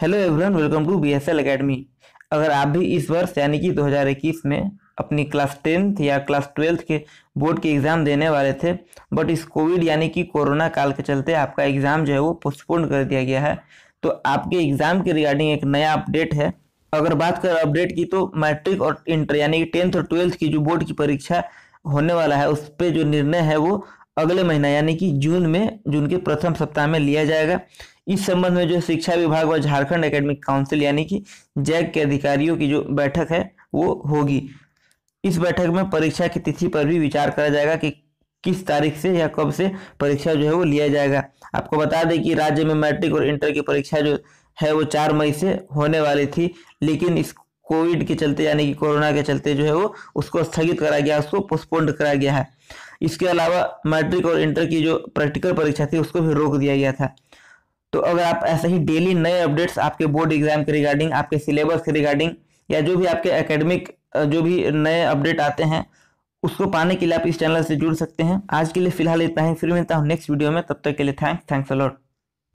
hello everyone welcome to BSL academy अगर आप भी इस वर्ष यानी कि 2021 में अपनी क्लास टेंथ या क्लास ट्वेल्थ के बोर्ड के एग्ज़ाम देने वाले थे बट इस कोविड यानी कि कोरोना काल के चलते आपका एग्ज़ाम जो है वो पोस्टपोन कर दिया गया है तो आपके एग्ज़ाम के रिगार्डिंग एक नया अपडेट है अगर बात करें अपडेट की तो मैट्रिक और इंटर यानी कि टेंथ और ट्वेल्थ की जो बोर्ड की परीक्षा होने वाला है उस पर जो निर्णय है वो अगले महीना यानी कि जून में जून के प्रथम सप्ताह में लिया जाएगा इस संबंध में जो शिक्षा विभाग और झारखंड एकेडमिक काउंसिल यानी कि जैक के अधिकारियों की जो बैठक है वो होगी इस बैठक में परीक्षा की तिथि पर भी विचार करा जाएगा कि किस तारीख से या कब से परीक्षा जो है वो लिया जाएगा आपको बता दें कि राज्य में मैट्रिक और इंटर की परीक्षा जो है वो चार मई से होने वाली थी लेकिन इस कोविड के चलते यानी कि कोरोना के चलते जो है वो उसको स्थगित करा गया उसको पोस्टपोन्ड करा गया है इसके अलावा मैट्रिक और इंटर की जो प्रैक्टिकल परीक्षा थी उसको भी रोक दिया गया था तो अगर आप ऐसे ही डेली नए अपडेट्स आपके बोर्ड एग्जाम के रिगार्डिंग आपके सिलेबस के रिगार्डिंग या जो भी आपके एकेडमिक जो भी नए अपडेट आते हैं उसको पाने के लिए आप इस चैनल से जुड़ सकते हैं आज के लिए फिलहाल इतना ही फिर मिलता हूँ नेक्स्ट वीडियो में तब तक के लिए थैंक्स थैंक्स अलॉट